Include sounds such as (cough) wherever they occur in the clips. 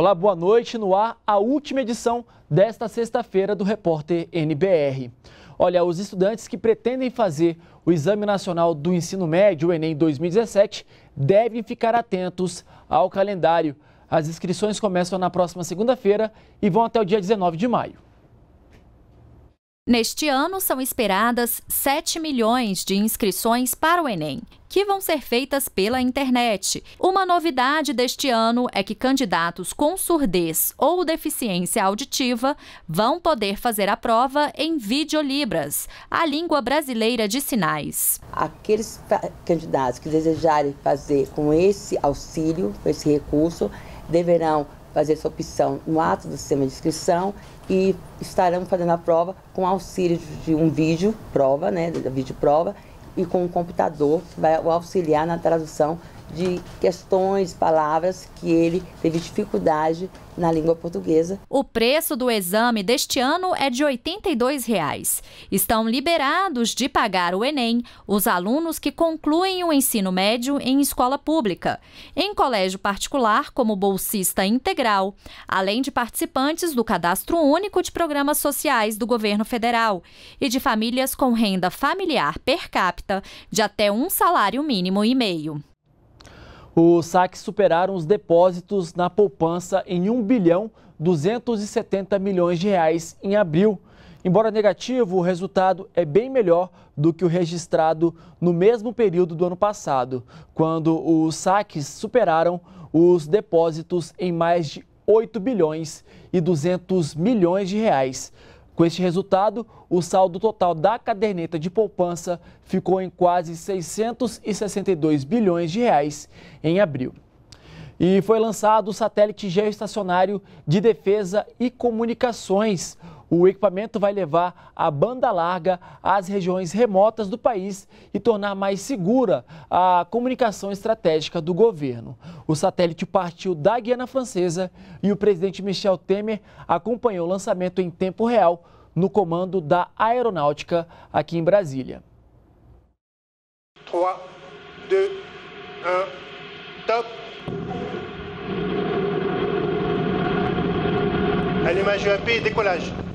Olá, boa noite. No ar, a última edição desta sexta-feira do Repórter NBR. Olha, os estudantes que pretendem fazer o Exame Nacional do Ensino Médio, o Enem 2017, devem ficar atentos ao calendário. As inscrições começam na próxima segunda-feira e vão até o dia 19 de maio. Neste ano, são esperadas 7 milhões de inscrições para o Enem, que vão ser feitas pela internet. Uma novidade deste ano é que candidatos com surdez ou deficiência auditiva vão poder fazer a prova em videolibras, a língua brasileira de sinais. Aqueles candidatos que desejarem fazer com esse auxílio, com esse recurso, deverão fazer sua opção no ato do sistema de inscrição e estarão fazendo a prova com auxílio de um vídeo prova, né, vídeo prova e com um computador que vai auxiliar na tradução de questões, palavras que ele teve dificuldade na língua portuguesa. O preço do exame deste ano é de R$ 82. Reais. Estão liberados de pagar o Enem os alunos que concluem o ensino médio em escola pública, em colégio particular como bolsista integral, além de participantes do Cadastro Único de Programas Sociais do Governo Federal e de famílias com renda familiar per capita de até um salário mínimo e meio os saques superaram os depósitos na poupança em 1 bilhão 270 milhões de reais em abril. Embora negativo, o resultado é bem melhor do que o registrado no mesmo período do ano passado, quando os saques superaram os depósitos em mais de 8 bilhões e 200 milhões de reais. Com este resultado, o saldo total da caderneta de poupança ficou em quase 662 bilhões de reais em abril. E foi lançado o satélite geoestacionário de defesa e comunicações. O equipamento vai levar a banda larga às regiões remotas do país e tornar mais segura a comunicação estratégica do governo. O satélite partiu da Guiana Francesa e o presidente Michel Temer acompanhou o lançamento em tempo real no comando da Aeronáutica aqui em Brasília. 3, 2, 1, top!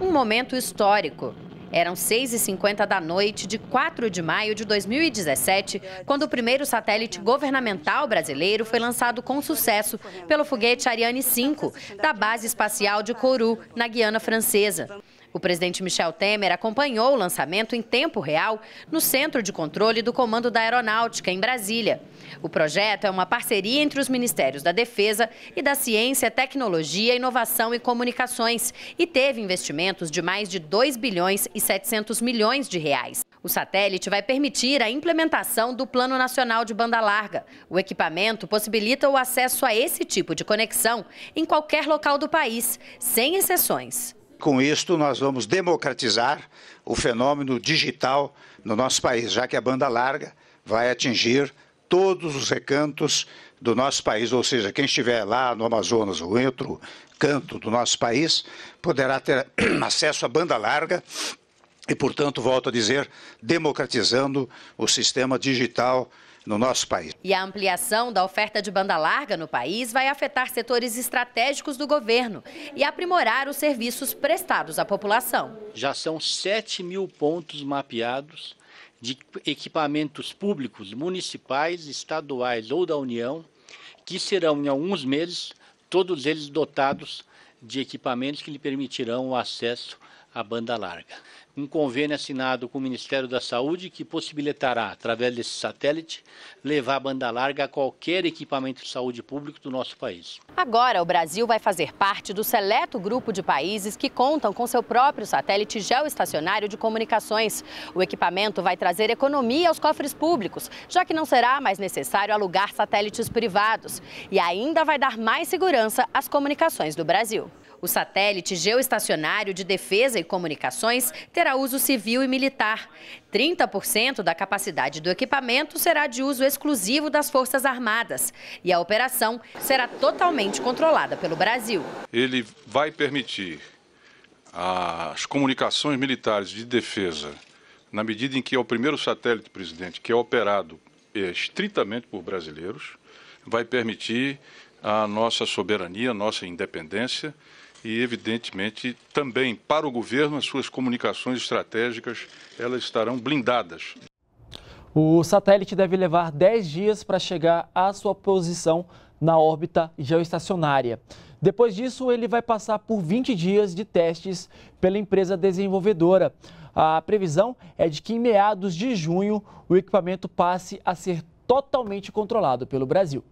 Um momento histórico. Eram 6h50 da noite de 4 de maio de 2017, quando o primeiro satélite governamental brasileiro foi lançado com sucesso pelo foguete Ariane 5, da Base Espacial de Kourou, na Guiana Francesa. O presidente Michel Temer acompanhou o lançamento em tempo real no Centro de Controle do Comando da Aeronáutica, em Brasília. O projeto é uma parceria entre os Ministérios da Defesa e da Ciência, Tecnologia, Inovação e Comunicações e teve investimentos de mais de 2 bilhões e 700 milhões de reais. O satélite vai permitir a implementação do Plano Nacional de Banda Larga. O equipamento possibilita o acesso a esse tipo de conexão em qualquer local do país, sem exceções com isto, nós vamos democratizar o fenômeno digital no nosso país, já que a banda larga vai atingir todos os recantos do nosso país, ou seja, quem estiver lá no Amazonas ou em outro canto do nosso país poderá ter (clears throat) acesso à banda larga e, portanto, volto a dizer, democratizando o sistema digital no nosso país. E a ampliação da oferta de banda larga no país vai afetar setores estratégicos do governo e aprimorar os serviços prestados à população. Já são 7 mil pontos mapeados de equipamentos públicos, municipais, estaduais ou da União, que serão, em alguns meses, todos eles dotados de equipamentos que lhe permitirão o acesso à banda larga um convênio assinado com o Ministério da Saúde que possibilitará, através desse satélite, levar a banda larga a qualquer equipamento de saúde público do nosso país. Agora, o Brasil vai fazer parte do seleto grupo de países que contam com seu próprio satélite geoestacionário de comunicações. O equipamento vai trazer economia aos cofres públicos, já que não será mais necessário alugar satélites privados. E ainda vai dar mais segurança às comunicações do Brasil. O satélite geoestacionário de defesa e comunicações terá uso civil e militar. 30% da capacidade do equipamento será de uso exclusivo das Forças Armadas e a operação será totalmente controlada pelo Brasil. Ele vai permitir as comunicações militares de defesa, na medida em que é o primeiro satélite, presidente, que é operado é, estritamente por brasileiros, vai permitir a nossa soberania, a nossa independência e, evidentemente, também para o governo, as suas comunicações estratégicas elas estarão blindadas. O satélite deve levar 10 dias para chegar à sua posição na órbita geoestacionária. Depois disso, ele vai passar por 20 dias de testes pela empresa desenvolvedora. A previsão é de que em meados de junho o equipamento passe a ser totalmente controlado pelo Brasil.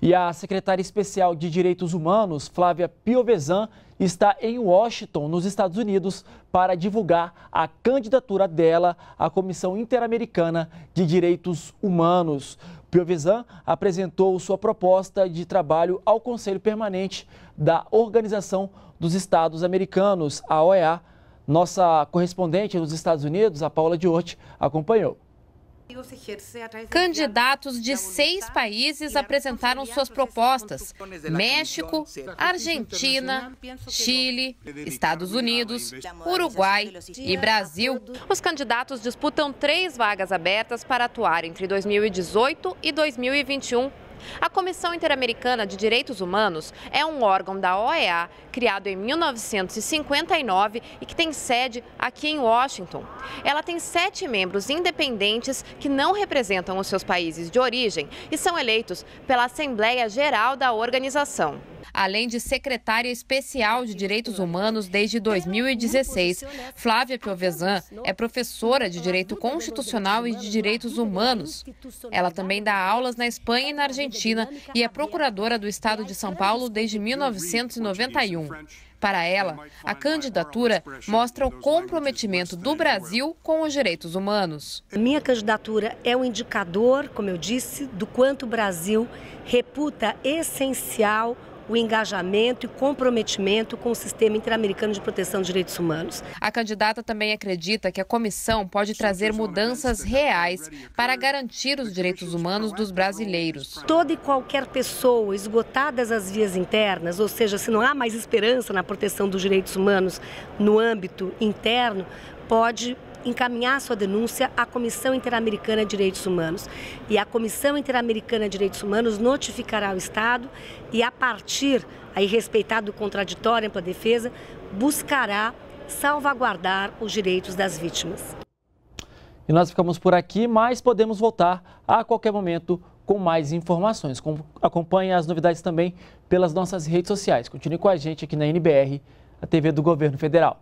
E a secretária especial de Direitos Humanos, Flávia Piovesan, está em Washington, nos Estados Unidos, para divulgar a candidatura dela à Comissão Interamericana de Direitos Humanos. Piovesan apresentou sua proposta de trabalho ao Conselho Permanente da Organização dos Estados Americanos, a OEA. Nossa correspondente nos Estados Unidos, a Paula Diort, acompanhou. Candidatos de seis países apresentaram suas propostas: México, Argentina, é Chile, Estados Unidos, Uruguai e Brasil. Os candidatos disputam três vagas abertas para atuar entre 2018 e 2021 a Comissão Interamericana de Direitos Humanos é um órgão da OEA criado em 1959 e que tem sede aqui em Washington. Ela tem sete membros independentes que não representam os seus países de origem e são eleitos pela Assembleia Geral da organização além de secretária especial de Direitos Humanos desde 2016. Flávia Piovesan é professora de Direito Constitucional e de Direitos Humanos. Ela também dá aulas na Espanha e na Argentina e é procuradora do Estado de São Paulo desde 1991. Para ela, a candidatura mostra o comprometimento do Brasil com os direitos humanos. Minha candidatura é um indicador, como eu disse, do quanto o Brasil reputa essencial o engajamento e comprometimento com o sistema interamericano de proteção de direitos humanos. A candidata também acredita que a comissão pode trazer mudanças né? reais para garantir os direitos humanos dos brasileiros. Toda e qualquer pessoa, esgotadas as vias internas, ou seja, se não há mais esperança na proteção dos direitos humanos no âmbito interno, pode encaminhar sua denúncia à Comissão Interamericana de Direitos Humanos. E a Comissão Interamericana de Direitos Humanos notificará o Estado e, a partir aí respeitado o contraditório em ampla defesa, buscará salvaguardar os direitos das vítimas. E nós ficamos por aqui, mas podemos voltar a qualquer momento com mais informações. Acompanhe as novidades também pelas nossas redes sociais. Continue com a gente aqui na NBR, a TV do Governo Federal.